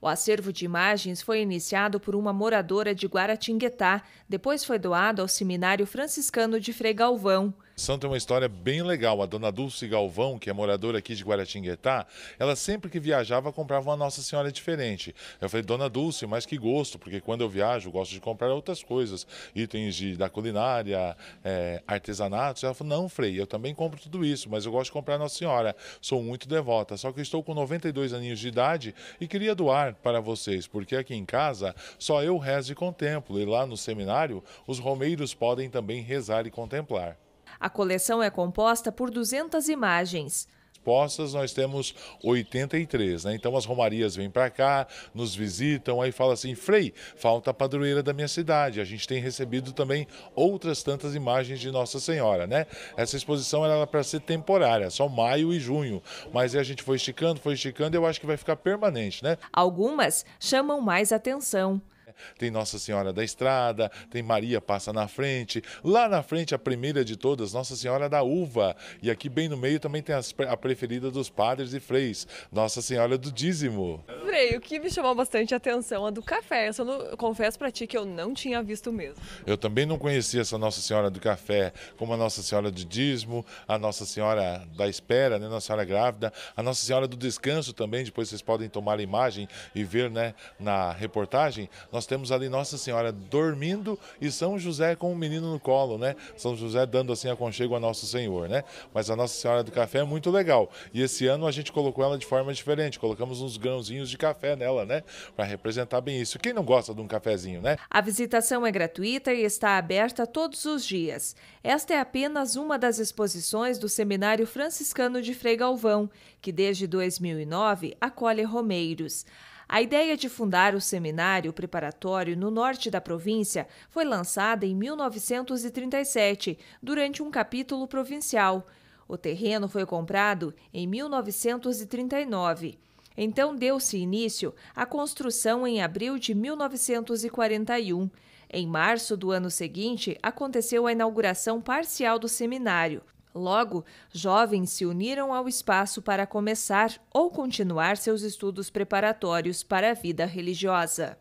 O acervo de imagens foi iniciado por uma moradora de Guaratinguetá, depois foi doado ao Seminário Franciscano de Frei Galvão. São tem uma história bem legal. A dona Dulce Galvão, que é moradora aqui de Guaratinguetá, ela sempre que viajava comprava uma Nossa Senhora diferente. Eu falei, dona Dulce, mas que gosto, porque quando eu viajo, eu gosto de comprar outras coisas, itens de, da culinária, é, artesanatos. Ela falou, não, Frei, eu também compro tudo isso, mas eu gosto de comprar Nossa Senhora. Sou muito devota, só que estou com 92 aninhos de idade e queria doar para vocês, porque aqui em casa só eu rezo e contemplo, e lá no seminário os romeiros podem também rezar e contemplar. A coleção é composta por 200 imagens postas, nós temos 83, né? Então as romarias vêm para cá, nos visitam, aí fala assim: "Frei, falta a padroeira da minha cidade". A gente tem recebido também outras tantas imagens de Nossa Senhora, né? Essa exposição era é para ser temporária, só maio e junho, mas a gente foi esticando, foi esticando, eu acho que vai ficar permanente, né? Algumas chamam mais atenção tem Nossa Senhora da Estrada, tem Maria Passa na Frente. Lá na frente, a primeira de todas, Nossa Senhora da Uva. E aqui bem no meio também tem a preferida dos padres e freis, Nossa Senhora do Dízimo. Frei, o que me chamou bastante atenção é do café. Eu, só não, eu confesso para ti que eu não tinha visto mesmo. Eu também não conhecia essa Nossa Senhora do Café, como a Nossa Senhora do Dízimo, a Nossa Senhora da Espera, né? Nossa Senhora Grávida, a Nossa Senhora do Descanso também. Depois vocês podem tomar a imagem e ver né, na reportagem. Nós temos ali Nossa Senhora dormindo e São José com o um menino no colo, né? São José dando assim aconchego a Nosso Senhor, né? Mas a Nossa Senhora do Café é muito legal. E esse ano a gente colocou ela de forma diferente, colocamos uns grãozinhos de de café nela, né? Para representar bem isso. Quem não gosta de um cafezinho, né? A visitação é gratuita e está aberta todos os dias. Esta é apenas uma das exposições do Seminário Franciscano de Frei Galvão, que desde 2009 acolhe romeiros. A ideia de fundar o seminário preparatório no norte da província foi lançada em 1937, durante um capítulo provincial. O terreno foi comprado em 1939. Então deu-se início à construção em abril de 1941. Em março do ano seguinte, aconteceu a inauguração parcial do seminário. Logo, jovens se uniram ao espaço para começar ou continuar seus estudos preparatórios para a vida religiosa.